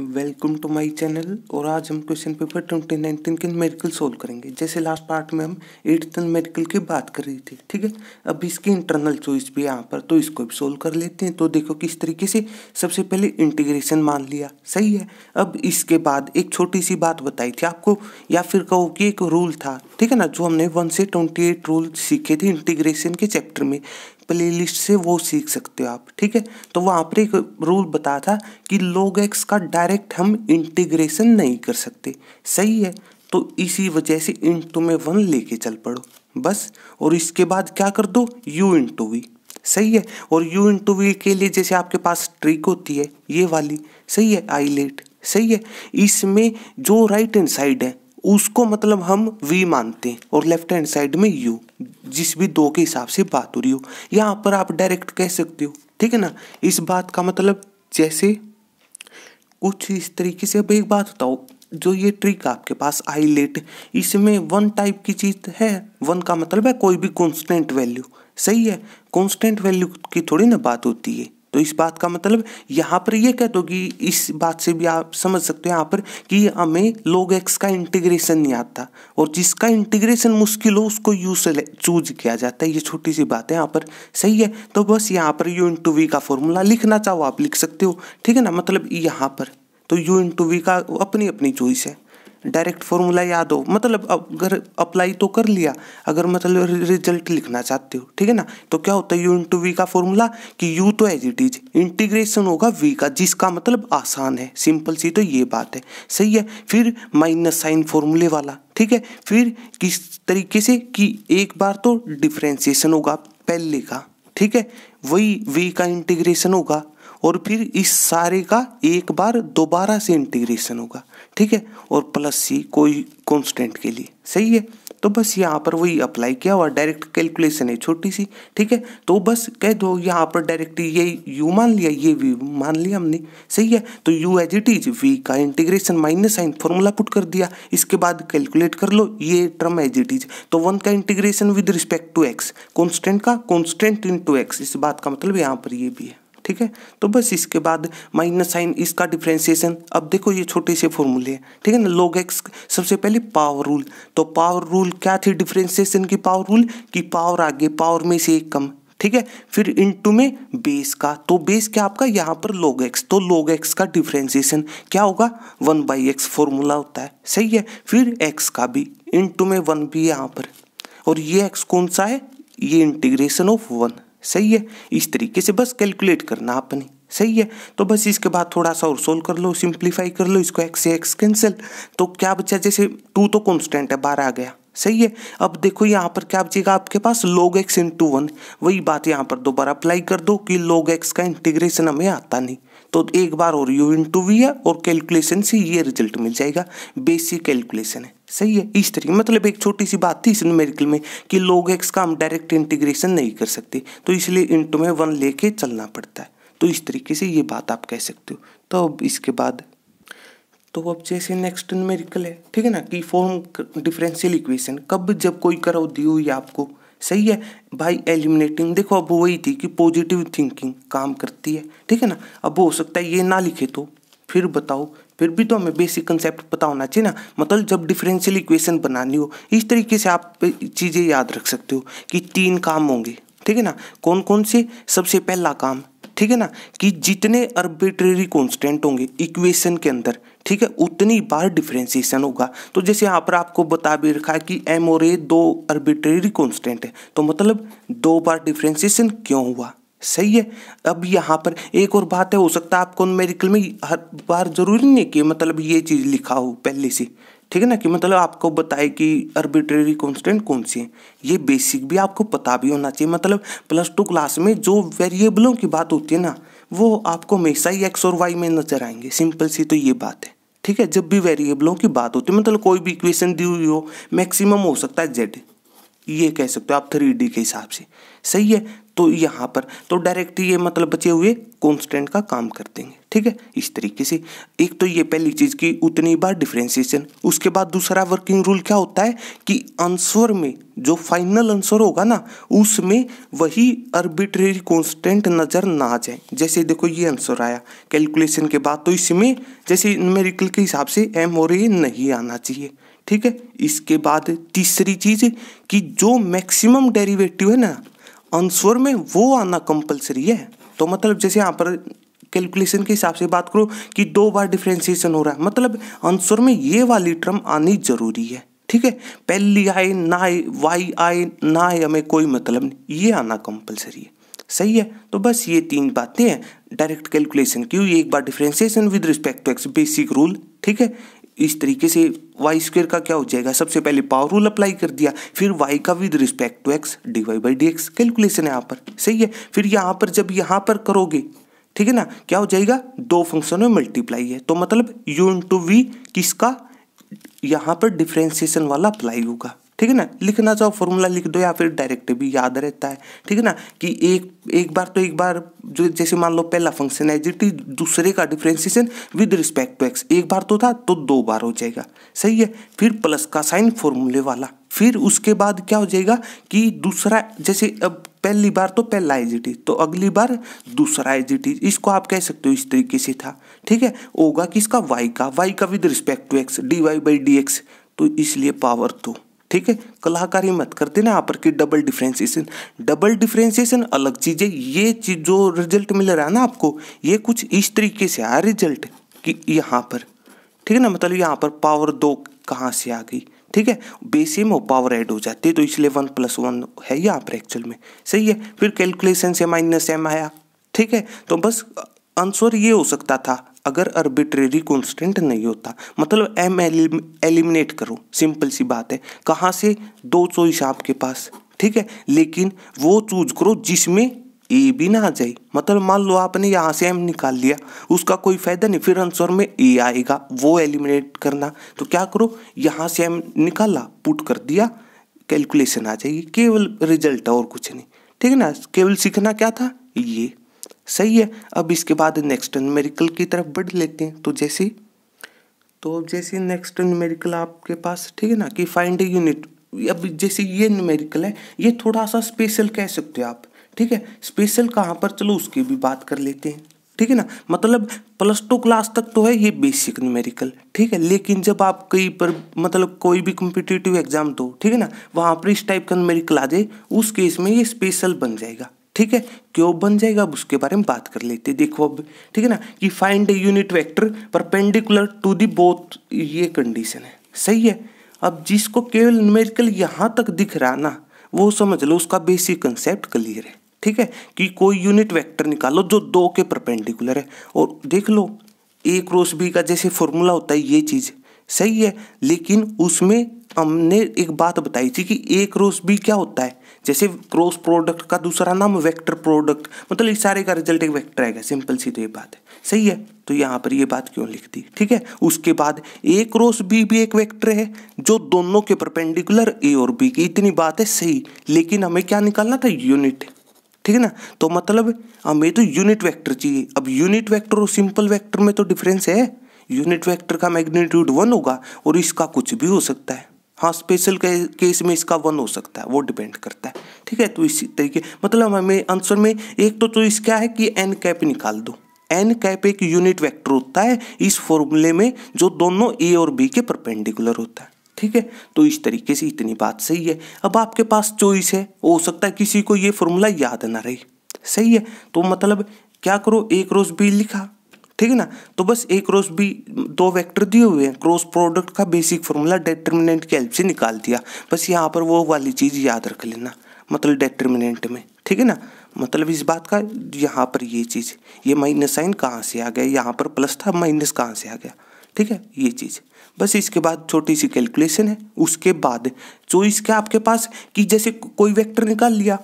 Welcome to my channel और आज हम क्वेश्चन पेपर ट्वेंटी नाइनटीन के मेडिकल सोल्व करेंगे जैसे लास्ट पार्ट में हम एडिथन मेडिकल की बात कर रही थी ठीक है अब इसकी इंटरनल चॉइस भी यहाँ पर तो इसको भी सोल्व कर लेते हैं तो देखो किस तरीके से सबसे पहले इंटीग्रेशन मान लिया सही है अब इसके बाद एक छोटी सी बात बताई थी आपको या फिर कहो कि एक रूल था ठीक है ना जो हमने वन से ट्वेंटी एट रूल सीखे थे इंटीग्रेशन के चैप्टर में प्लेलिस्ट से वो सीख सकते हो आप ठीक है तो वहाँ पर एक रूल बता था कि लोग एक्स का डायरेक्ट हम इंटीग्रेशन नहीं कर सकते सही है तो इसी वजह से इंटू में वन लेके चल पड़ो बस और इसके बाद क्या कर दो यू इंटू वी सही है और यू इंटू वी के लिए जैसे आपके पास ट्रिक होती है ये वाली सही है आई लेट सही है इसमें जो राइट हैंड साइड है उसको मतलब हम वी मानते हैं और लेफ्ट हैंड साइड में यू जिस भी दो के हिसाब से बात हो रही हो यहाँ पर आप डायरेक्ट कह सकते हो ठीक है ना इस बात का मतलब जैसे कुछ इस तरीके से अब एक बात बताओ जो ये ट्रिक आपके पास आई लेट इसमें वन टाइप की चीज़ तो है वन का मतलब है कोई भी कॉन्स्टेंट वैल्यू सही है कॉन्स्टेंट वैल्यू की थोड़ी ना बात होती है तो इस बात का मतलब यहाँ पर ये कह दो कि इस बात से भी आप समझ सकते हो यहाँ पर कि हमें लोग एक्स का इंटीग्रेशन नहीं आता और जिसका इंटीग्रेशन मुश्किल हो उसको यू से चूज किया जाता है ये छोटी सी बात है यहाँ पर सही है तो बस यहाँ पर यू इंटू वी का फॉर्मूला लिखना चाहो आप लिख सकते हो ठीक है ना मतलब यहाँ पर तो यू इंटू वी का अपनी अपनी चॉइस है डायरेक्ट फॉर्मूला याद हो मतलब अगर अप्लाई तो कर लिया अगर मतलब रिजल्ट लिखना चाहते हो ठीक है ना तो क्या होता है यू इंटू वी का फॉर्मूला कि यू तो एज इट इज इंटीग्रेशन होगा वी का जिसका मतलब आसान है सिंपल सी तो ये बात है सही है फिर माइनस साइन फॉर्मूले वाला ठीक है फिर किस तरीके से कि एक बार तो डिफ्रेंसिएशन होगा पहले का ठीक है वही वी का इंटीग्रेशन होगा और फिर इस सारे का एक बार दोबारा से इंटीग्रेशन होगा ठीक है और प्लस सी कोई कॉन्स्टेंट के लिए सही है तो बस यहाँ पर वही अप्लाई किया और डायरेक्ट कैलकुलेशन है छोटी सी ठीक है तो बस कह दो यहाँ पर डायरेक्ट ये यू मान लिया ये वी मान लिया हमने सही है तो U as it is V का integration minus sign formula put कर दिया इसके बाद कैलकुलेट कर लो ये टर्म एज इट इज तो वन का integration with respect to X constant का कॉन्स्टेंट इन टू एक्स इस बात का मतलब यहाँ पर ये भी है ठीक है तो बस इसके बाद माइनस साइन इसका डिफ्रेंसिएशन अब देखो ये छोटे से फॉर्मूले हैं ठीक है ना लोग एक्स सबसे पहले पावर रूल तो पावर रूल क्या थी डिफ्रेंसिएशन की पावर रूल कि पावर आगे पावर में से एक कम ठीक है फिर इनटू में बेस का तो बेस क्या आपका यहाँ पर लोग एक्स तो लोग एक्स का डिफ्रेंसिएशन क्या होगा वन बाई एक्स फॉर्मूला होता है सही है फिर एक्स का भी इनटू में वन भी यहाँ पर और ये एक्स कौन सा है ये इंटीग्रेशन ऑफ वन सही है इस तरीके से बस कैलकुलेट करना आपने सही है तो बस इसके बाद थोड़ा सा और सोल्व कर लो सिंप्लीफाई कर लो इसको एक्स से एक्स कैंसिल तो क्या बचा जैसे टू तो कॉन्स्टेंट है बारह आ गया सही है अब देखो यहाँ पर क्या बचेगा आपके पास लॉग एक्स इंटू वन वही बात यहाँ पर दोबारा अप्लाई कर दो कि लॉग एक्स का इंटीग्रेशन हमें आता नहीं तो एक बार और यू इन टू वी है और कैलकुलेशन से ये रिजल्ट मिल जाएगा बेसिक कैलकुलेशन है सही है इस तरीके मतलब एक छोटी सी बात थी इस न्यूमेरिकल में कि लोग एक्स का हम डायरेक्ट इंटीग्रेशन नहीं कर सकते तो इसलिए इंटू में वन लेके चलना पड़ता है तो इस तरीके से ये बात आप कह सकते हो तो अब इसके बाद तो अब जैसे नेक्स्ट न्यूमेरिकल है ठीक है ना कि फॉर्म डिफरेंशियल इक्वेशन कब जब कोई करो दी हुई आपको सही है भाई एलिमिनेटिंग देखो अब वही थी कि पॉजिटिव थिंकिंग काम करती है ठीक है ना अब हो सकता है ये ना लिखे तो फिर बताओ फिर भी तो हमें बेसिक कंसेप्ट पता होना चाहिए ना मतलब जब डिफरेंशियल इक्वेशन बनानी हो इस तरीके से आप चीज़ें याद रख सकते हो कि तीन काम होंगे ठीक है ना कौन कौन से सबसे पहला काम ठीक है ना कि जितने अर्बिट्रेरी कॉन्स्टेंट होंगे इक्वेशन के अंदर ठीक है उतनी बार डिफ्रेंसिएशन होगा तो जैसे यहाँ पर आपको बता भी रखा है कि एम और ए दो अर्बिट्रेरी कॉन्स्टेंट है तो मतलब दो बार डिफ्रेंसिएशन क्यों हुआ सही है अब यहाँ पर एक और बात है हो सकता है आपको मेरिकल में हर बार जरूरी नहीं कि मतलब ये चीज़ लिखा हो पहले से ठीक है ना कि मतलब आपको बताए कि अर्बिट्रेरी कॉन्स्टेंट कौन सी है ये बेसिक भी आपको पता भी होना चाहिए मतलब प्लस टू क्लास में जो वेरिएबलों की बात होती है ना वो आपको हमेशा ही एक्स और वाई में नजर आएंगे सिंपल सी तो ये बात है ठीक है जब भी वेरिएबलों की बात होती है मतलब कोई भी इक्वेशन दी हुई हो मैक्सिमम हो सकता है जेड ये कह सकते हो आप थ्री डी के हिसाब से सही है तो यहाँ पर तो डायरेक्ट ये मतलब बचे हुए कॉन्स्टेंट का काम कर देंगे ठीक है इस तरीके से एक तो ये पहली चीज़ की उतनी बार डिफ्रेंसिएशन उसके बाद दूसरा वर्किंग रूल क्या होता है कि आंसर में जो फाइनल आंसर होगा ना उसमें वही अर्बिट्रेरी कॉन्स्टेंट नज़र ना आ जाए जैसे देखो ये आंसर आया कैलकुलेशन के बाद तो इसमें जैसे न्यूमेरिकल के हिसाब से एम और ए नहीं आना चाहिए ठीक है इसके बाद तीसरी चीज़ कि जो मैक्सिमम डेरिवेटिव है ना आंसर में वो आना कंपलसरी है तो मतलब जैसे यहाँ पर कैलकुलेशन के हिसाब से बात करो कि दो बार डिफ्रेंसिएशन हो रहा है मतलब आंसर में ये वाली टर्म आनी जरूरी है ठीक है पहली आए ना आए वाई आए ना आए हमें कोई मतलब नहीं ये आना कंपलसरी है सही है तो बस ये तीन बातें हैं डायरेक्ट कैलकुलेशन क्यों एक बार differentiation with respect to X basic rule ठीक है इस तरीके से वाई स्क्वेयर का क्या हो जाएगा सबसे पहले पावर रूल अप्लाई कर दिया फिर वाई का with respect to X D Y by D X calculation है यहाँ पर सही है फिर यहाँ पर जब यहाँ पर करोगे ठीक है ना क्या हो जाएगा दो फंक्शन में मल्टीप्लाई है तो मतलब यू टू वी किसका यहाँ पर डिफ्रेंसिएशन वाला अप्लाई होगा ठीक है ना लिखना चाहो फॉर्मूला लिख दो या फिर डायरेक्ट भी याद रहता है ठीक है ना कि एक एक बार तो एक बार जो जैसे मान लो पहला फंक्शन है जी दूसरे का differentiation with respect to X एक बार तो था तो दो बार हो जाएगा सही है फिर प्लस का साइन फॉर्मूले वाला फिर उसके बाद क्या हो जाएगा कि दूसरा जैसे अब पहली बार तो पहला एजिटी तो अगली बार दूसरा एजिटी इसको आप कह सकते हो इस तरीके से था ठीक है होगा किसका वाई का वाई का with respect to X D Y by D X तो इसलिए पावर तो ठीक है कलाकारी मत करते ना यहाँ पर कि डबल डिफ्रेंसिएशन डबल डिफ्रेंसिएशन अलग चीज़ है ये चीज जो रिजल्ट मिल रहा है ना आपको ये कुछ इस तरीके से आया रिजल्ट कि यहाँ पर ठीक है ना मतलब यहाँ पर पावर दो कहाँ से आ गई ठीक है बेस में पावर ऐड हो जाती है तो इसलिए वन प्लस वन है यहाँ पर एक्चुअल में सही है फिर कैलकुलेशन से माइनस एम आया ठीक है तो बस आंसर ये हो सकता था अगर अर्बिट्रेरी कॉन्स्टेंट नहीं होता मतलब एम एलिमिनेट करो सिंपल सी बात है कहाँ से दो चॉइस आपके पास ठीक है लेकिन वो चूज करो जिसमें ए भी ना आ जाए मतलब मान लो आपने यहाँ से एम निकाल लिया उसका कोई फायदा नहीं फिर आंसर में ए आएगा वो एलिमिनेट करना तो क्या करो यहाँ से एम निकाला पुट कर दिया कैलकुलेशन आ जाएगी केवल रिजल्ट और कुछ नहीं ठीक है ना केवल सीखना क्या था ये सही है अब इसके बाद नेक्स्ट न्यूमेरिकल की तरफ बढ़ लेते हैं तो जैसे तो जैसे नेक्स्ट न्यूमेरिकल आपके पास ठीक है ना कि फाइंड यूनिट अब जैसे ये न्यूमेरिकल है ये थोड़ा सा स्पेशल कह सकते हो आप ठीक है स्पेशल कहाँ पर चलो उसकी भी बात कर लेते हैं ठीक है ना मतलब प्लस टू क्लास तक तो है ये बेसिक न्यूमेरिकल ठीक है लेकिन जब आप कहीं पर मतलब कोई भी कम्पिटिटिव एग्जाम दो ठीक है ना वहाँ पर इस टाइप का न्यूमेरिकल आ जाए उस केस में ये स्पेशल बन जाएगा ठीक है क्यों बन जाएगा अब उसके बारे में बात कर लेते देखो अब ठीक है ना कि find a unit vector perpendicular to the both ये कंडीशन है सही है अब जिसको केवल न्यूमेरिकल यहाँ तक दिख रहा ना वो समझ लो उसका बेसिक कंसेप्ट क्लियर है ठीक है कि कोई यूनिट वेक्टर निकालो जो दो के परपेंडिकुलर है और देख लो ए क्रॉस बी का जैसे फॉर्मूला होता है ये चीज़ सही है लेकिन उसमें हमने एक बात बताई थी कि ए क्रॉस बी क्या होता है जैसे क्रॉस प्रोडक्ट का दूसरा नाम वेक्टर प्रोडक्ट मतलब इस सारे का रिजल्ट एक वेक्टर आएगा सिंपल सी तो ये बात है सही है तो यहाँ पर ये बात क्यों लिख दी ठीक है उसके बाद ए क्रॉस बी भी एक वेक्टर है जो दोनों के परपेंडिकुलर ए और बी की इतनी बात है सही लेकिन हमें क्या निकालना था यूनिट ठीक है ना तो मतलब हमें हाँ, तो यूनिट वेक्टर चाहिए अब यूनिट वेक्टर और सिंपल वेक्टर में तो डिफरेंस है यूनिट वेक्टर का मैग्नीट्यूड वन होगा और इसका कुछ भी हो सकता है हाँ स्पेशल के, केस में इसका वन हो सकता है वो डिपेंड करता है ठीक है तो इसी तरीके मतलब हमें आंसर में एक तो चॉइस तो क्या है कि एन कैप निकाल दो एन कैप एक यूनिट वैक्टर होता है इस फॉर्मूले में जो दोनों ए और बी के परपेंडिकुलर होता है ठीक है तो इस तरीके से इतनी बात सही है अब आपके पास चॉइस है हो सकता है किसी को ये फॉर्मूला याद ना रही सही है तो मतलब क्या करो ए क्रॉस बी लिखा ठीक है ना तो बस ए क्रॉस बी दो वेक्टर दिए हुए हैं क्रॉस प्रोडक्ट का बेसिक फॉर्मूला डिटर्मिनेंट की हेल्प से निकाल दिया बस यहाँ पर वो वाली चीज़ याद रख लेना मतलब डिटर्मिनेंट में ठीक है ना मतलब इस बात का यहाँ पर ये चीज़ ये माइनस साइन कहाँ से आ गया यहाँ पर प्लस था माइनस कहाँ से आ गया ठीक है ये चीज़ बस इसके बाद छोटी सी कैलकुलेशन है उसके बाद चॉइस तो क्या आपके पास कि जैसे कोई वेक्टर निकाल लिया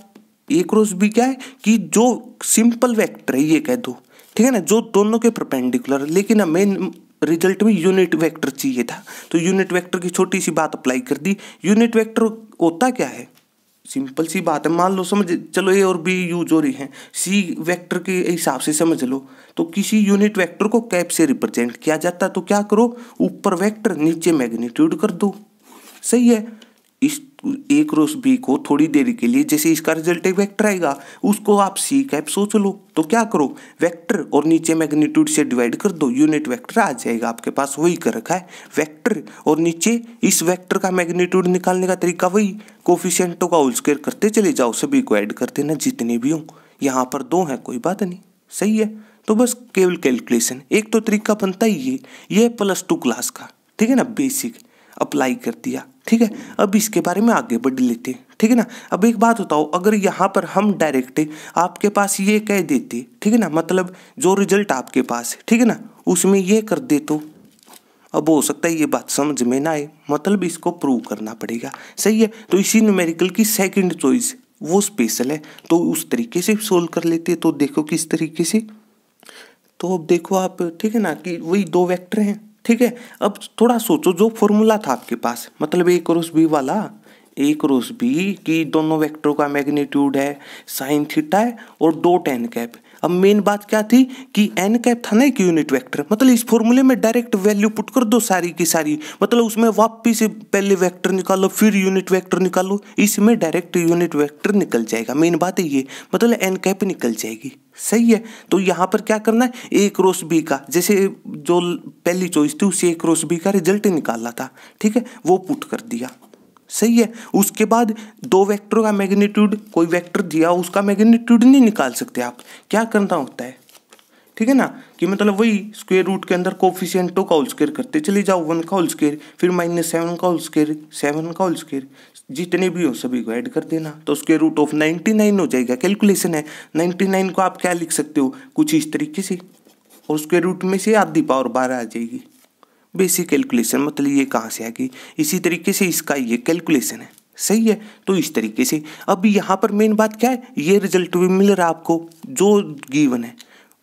ए क्रॉस बी क्या है कि जो सिंपल वेक्टर है ये कह दो ठीक है ना जो दोनों के परपेंडिकुलर लेकिन मेन रिजल्ट में यूनिट वेक्टर चाहिए था तो यूनिट वेक्टर की छोटी सी बात अप्लाई कर दी यूनिट वेक्टर होता क्या है सिंपल सी बात है मान लो समझ चलो ए और बी यूज हो रही हैं सी वेक्टर के हिसाब से समझ लो तो किसी यूनिट वेक्टर को कैप से रिप्रेजेंट किया जाता है तो क्या करो ऊपर वेक्टर नीचे मैग्नीट्यूड कर दो सही है इस एक रोज बी को थोड़ी देरी के लिए जैसे इसका रिजल्ट एक वेक्टर आएगा उसको आप सी कैप सोच लो तो क्या करो वेक्टर और नीचे मैग्नीट्यूड से डिवाइड कर दो यूनिट वेक्टर आ जाएगा आपके पास वही कर रखा है वेक्टर और नीचे इस वेक्टर का मैग्नीट्यूड निकालने का तरीका वही कोफिशियंटों का उल्स्केयर करते चले जाओ सभी को ऐड कर देना जितने भी हों यहाँ पर दो हैं कोई बात नहीं सही है तो बस केवल कैलकुलेशन एक तो तरीका बनता ही है ये प्लस टू क्लास का ठीक है ना बेसिक अप्लाई कर दिया ठीक है अब इसके बारे में आगे बढ़ लेते हैं ठीक है ना अब एक बात बताओ अगर यहाँ पर हम डायरेक्ट आपके पास ये कह देते ठीक है ना मतलब जो रिजल्ट आपके पास है ठीक है ना उसमें ये कर दे तो अब हो सकता है ये बात समझ में ना आए मतलब इसको प्रूव करना पड़ेगा सही है तो इसी न्यूमेरिकल की सेकंड चॉइस वो स्पेशल है तो उस तरीके से सोल्व कर लेते तो देखो किस तरीके से तो अब देखो आप ठीक है ना कि वही दो वेक्टर हैं ठीक है अब थोड़ा सोचो जो फॉर्मूला था आपके पास मतलब ए क्रोस बी वाला ए क्रोस बी की दोनों वेक्टरों का मैग्नीट्यूड है साइन थीटा है और दो टेन कैप अब मेन बात क्या थी कि एन कैप था ना एक यूनिट वेक्टर मतलब इस फॉर्मूले में डायरेक्ट वैल्यू पुट कर दो सारी की सारी मतलब उसमें वापिस से पहले वेक्टर निकालो फिर यूनिट वेक्टर निकालो इसमें डायरेक्ट यूनिट वेक्टर निकल जाएगा मेन बात है ये मतलब एन कैप निकल जाएगी सही है तो यहाँ पर क्या करना है ए क्रॉस बी का जैसे जो पहली चॉइस थी उसे ए क्रॉस बी का रिजल्ट निकाला था ठीक है वो पुट कर दिया सही है उसके बाद दो वेक्टर का मैग्नीट्यूड कोई वेक्टर दिया उसका मैग्नीट्यूड नहीं निकाल सकते आप क्या करना होता है ठीक है ना कि मतलब वही स्क्वेयर रूट के अंदर कोफिशियंटो का होल करते चले जाओ वन का होल फिर माइनस सेवन का होल सेवन का होल जितने भी हो सभी को ऐड कर देना तो square root of ninety nine हो जाएगा कैलकुलेशन है नाइन्टी नाइन को आप क्या लिख सकते हो कुछ इस तरीके से और स्क्वेयर रूट में से आधी पावर बारह आ जाएगी बेसिक कैलकुलेशन मतलब ये कहाँ से आएगी इसी तरीके से इसका ये कैलकुलेशन है सही है तो इस तरीके से अब यहाँ पर मेन बात क्या है ये रिजल्ट भी मिल रहा है आपको जो गिवन है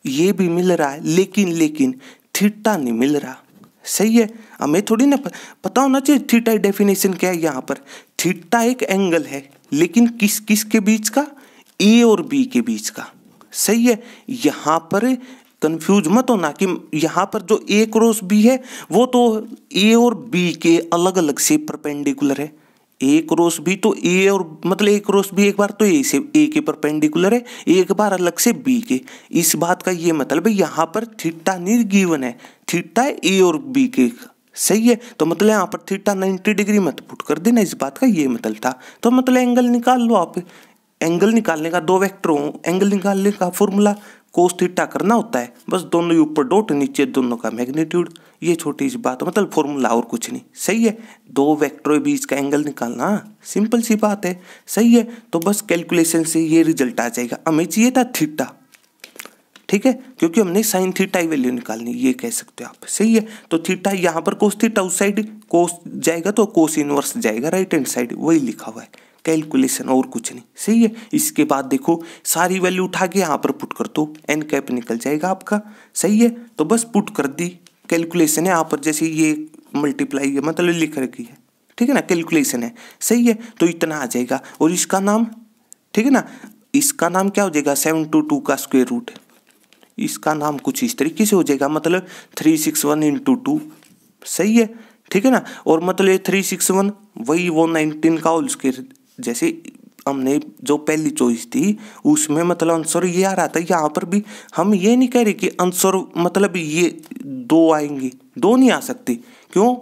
ये भी मिल रहा है लेकिन लेकिन थीटा नहीं मिल रहा सही है हमें थोड़ी ना पता होना चाहिए थीटा डेफिनेशन क्या है यहाँ पर थीटा एक एंगल है लेकिन किस किस के बीच का ए और बी के बीच का सही है यहाँ पर कंफ्यूज मत होना कि यहाँ पर जो ए क्रॉस बी है वो तो ए और बी के अलग अलग से परपेंडिकुलर है ए क्रॉस बी तो ए और मतलब ए क्रॉस बी एक बार तो ए से ए के परपेंडिकुलर है एक बार अलग से बी के इस बात का ये मतलब है यहाँ पर थीटा निर्गीवन है थीटा ए और बी के सही है तो मतलब यहाँ पर थीटा 90 डिग्री मत पुट कर देना इस बात का ये मतलब था तो मतलब एंगल निकाल लो आप एंगल निकालने का दो वैक्टर हो एंगल निकालने का फॉर्मूला कोस थीटा करना होता है बस दोनों ही ऊपर डॉट नीचे दोनों का मैग्नीट्यूड ये छोटी सी बात मतलब फॉर्मूला और कुछ नहीं सही है दो वेक्टरों बीच का एंगल निकालना सिंपल हाँ। सी बात है सही है तो बस कैलकुलेशन से ये रिजल्ट आ जाएगा हमें चाहिए था थीटा ठीक है क्योंकि हमने साइन थीटा ही वैल्यू निकालनी ये कह सकते हो आप सही है तो थीटा यहाँ पर कोस थीटा उस साइड कोस जाएगा तो कोस इनवर्स जाएगा राइट हैंड साइड वही लिखा हुआ है कैलकुलेशन और कुछ नहीं सही है इसके बाद देखो सारी वैल्यू उठा के यहाँ पर पुट कर दो एन कैप निकल जाएगा आपका सही है तो बस पुट कर दी कैलकुलेशन है यहाँ पर जैसे ये मल्टीप्लाई है मतलब लिख रखी है ठीक है ना कैलकुलेशन है सही है तो इतना आ जाएगा और इसका नाम ठीक है ना इसका नाम क्या हो जाएगा सेवन टू टू का स्क्वेयर रूट इसका नाम कुछ इस तरीके से हो जाएगा मतलब three six one into two सही है ठीक है ना और मतलब ये थ्री सिक्स वन वही वो नाइनटीन का होल स्क्र जैसे हमने जो पहली चॉइस थी उसमें मतलब आंसर ये आ रहा था यहाँ पर भी हम ये नहीं कह रहे कि आंसर मतलब ये दो आएंगे दो नहीं आ सकते क्यों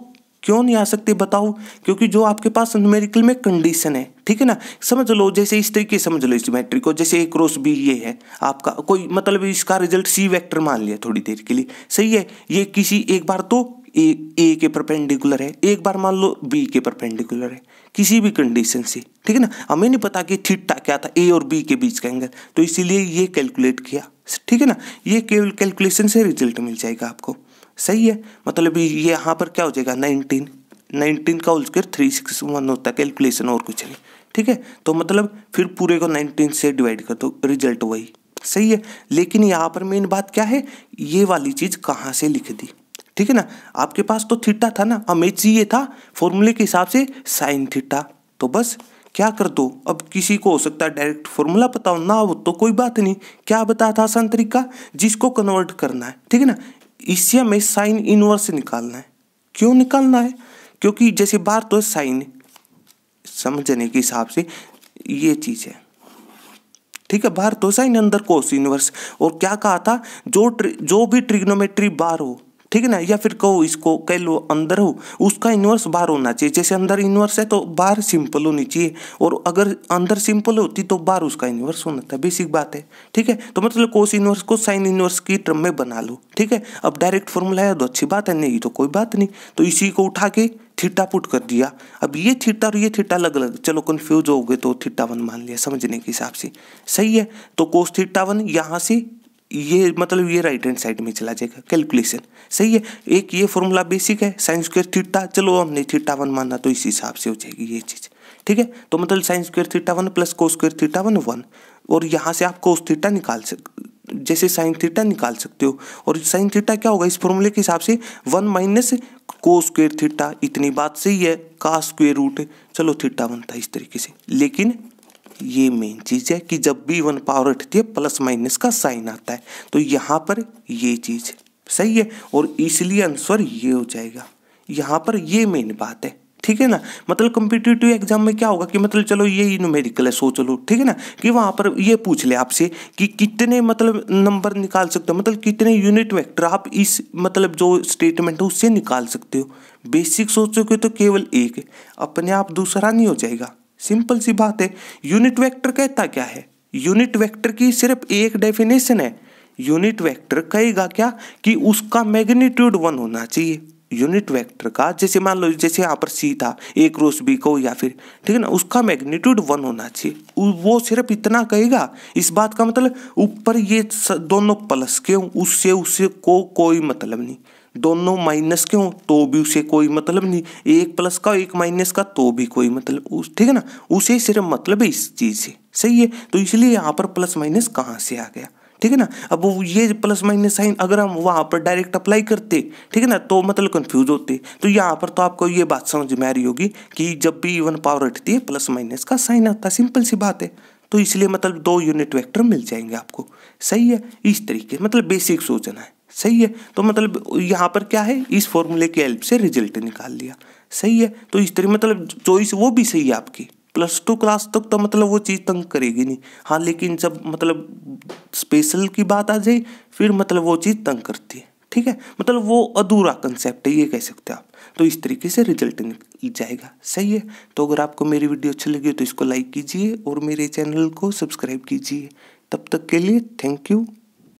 क्यों नहीं आ सकते बताओ क्योंकि जो आपके पास न्यूमेरिकल में कंडीशन है ठीक है ना समझ लो जैसे इस तरीके समझ लो इस मैट्रिक को जैसे एक क्रॉस बी ये है आपका कोई मतलब इसका रिजल्ट सी वेक्टर मान लिया थोड़ी देर के लिए सही है ये किसी एक बार तो ए ए के परपेंडिकुलर है एक बार मान लो बी के परपेंडिकुलर है किसी भी कंडीशन से ठीक है ना हमें नहीं पता कि थीटा क्या था ए और बी के बीच का एंगल तो इसीलिए ये कैलकुलेट किया ठीक है ना ये केवल कैलकुलेशन से रिजल्ट मिल जाएगा आपको सही है मतलब ये यहाँ पर क्या हो जाएगा नाइनटीन नाइनटीन का उल्सकर थ्री सिक्स वन होता है कैलकुलेशन और कुछ नहीं ठीक है तो मतलब फिर पूरे को नाइनटीन से डिवाइड कर दो रिजल्ट वही सही है लेकिन यहाँ पर मेन बात क्या है ये वाली चीज़ कहाँ से लिख दी ठीक है ना आपके पास तो थीटा था ना हम एच ये था फॉर्मूले के हिसाब से साइन थीटा तो बस क्या कर दो अब किसी को हो सकता है डायरेक्ट फॉर्मूला बताओ ना हो तो कोई बात नहीं क्या बताया था आसान तरीका जिसको कन्वर्ट करना है ठीक है ना इससे हमें साइन इनवर्स निकालना है क्यों निकालना है क्योंकि जैसे बार तो साइन समझने के हिसाब से ये चीज़ है ठीक है बाहर तो साइन अंदर कोस इनवर्स और क्या कहा था जो जो भी ट्रिग्नोमेट्री बार हो ठीक है ना या फिर कहो इसको कह लो अंदर हो उसका इन्वर्स बाहर होना चाहिए जैसे अंदर इन्वर्स है तो बाहर सिंपल होनी चाहिए और अगर अंदर सिंपल होती तो बाहर उसका इन्वर्स होना था बेसिक बात है ठीक है तो मतलब कोस इन्वर्स को साइन इन्वर्स की ट्रम में बना लो ठीक है अब डायरेक्ट फॉर्मूला है तो अच्छी बात है नहीं तो कोई बात नहीं तो इसी को उठा के थीटा पुट कर दिया अब ये थीटा और ये थीटा अलग अलग चलो कन्फ्यूज हो गए तो थीटा वन मान लिया समझने के हिसाब से सही है तो कोस थीटा वन यहाँ से ये मतलब ये राइट हैंड साइड में चला जाएगा कैलकुलेशन सही है एक ये फॉर्मूला बेसिक है साइंस स्क्वेयर थीटा चलो हमने थीटा वन माना तो इस हिसाब से हो जाएगी ये चीज़ ठीक है तो मतलब sine square theta one plus cos square theta one one और यहाँ से आप कोस थीटा निकाल सक जैसे साइन थीटा निकाल सकते हो और साइन थीटा क्या होगा इस फॉर्मूले के हिसाब से वन माइनस को स्क्वेयर थीटा इतनी बात सही है का स्क्वेयर रूट चलो थीटा वन था इस तरीके से लेकिन ये मेन चीज़ है कि जब भी वन पावर उठती है प्लस माइनस का साइन आता है तो यहाँ पर ये चीज़ सही है और इसलिए आंसर ये हो जाएगा यहाँ पर ये मेन बात है ठीक है ना मतलब कम्पिटेटिव एग्जाम में क्या होगा कि मतलब चलो ये न्यूमेरिकल है सोच लो ठीक है ना कि वहाँ पर ये पूछ ले आपसे कि कितने मतलब नंबर निकाल सकते हो मतलब कितने यूनिट वेक्टर आप इस मतलब जो स्टेटमेंट है उससे निकाल सकते हो बेसिक सोचोगे तो केवल एक अपने आप दूसरा नहीं हो जाएगा सिंपल सी बात है यूनिट वेक्टर कहता क्या है यूनिट वेक्टर की सिर्फ एक डेफिनेशन है यूनिट वेक्टर कहेगा क्या कि उसका मैग्नीट्यूड वन होना चाहिए यूनिट वेक्टर का जैसे मान लो जैसे यहाँ पर सी था ए क्रॉस बी को या फिर ठीक है ना उसका मैग्नीट्यूड वन होना चाहिए वो सिर्फ इतना कहेगा इस बात का मतलब ऊपर ये दोनों प्लस के उससे उससे को कोई मतलब नहीं दोनों माइनस के हों तो भी उसे कोई मतलब नहीं एक प्लस का एक माइनस का तो भी कोई मतलब उस ठीक है ना उसे सिर्फ मतलब है इस चीज़ से सही है तो इसलिए यहाँ पर प्लस माइनस कहाँ से आ गया ठीक है ना अब वो ये प्लस माइनस साइन अगर हम वहाँ पर डायरेक्ट अप्लाई करते ठीक है ना तो मतलब कंफ्यूज होते तो यहाँ पर तो आपको ये बात समझ में आ रही होगी कि जब भी इवन पावर हटती है प्लस माइनस का साइन आता सिंपल सी बात है तो इसलिए मतलब दो यूनिट वेक्टर मिल जाएंगे आपको सही है इस तरीके मतलब बेसिक सोचना है सही है तो मतलब यहाँ पर क्या है इस फॉर्मूले की हेल्प से रिजल्ट निकाल लिया सही है तो इस तरह मतलब चॉइस वो भी सही है आपकी प्लस टू क्लास तक तो मतलब वो चीज़ तंग करेगी नहीं हाँ लेकिन जब मतलब स्पेशल की बात आ जाए फिर मतलब वो चीज़ तंग करती है ठीक है मतलब वो अधूरा कंसेप्ट है ये कह सकते हो आप तो इस तरीके से रिजल्ट निकल जाएगा सही है तो अगर आपको मेरी वीडियो अच्छी लगी हो तो इसको लाइक कीजिए और मेरे चैनल को सब्सक्राइब कीजिए तब तक के लिए थैंक यू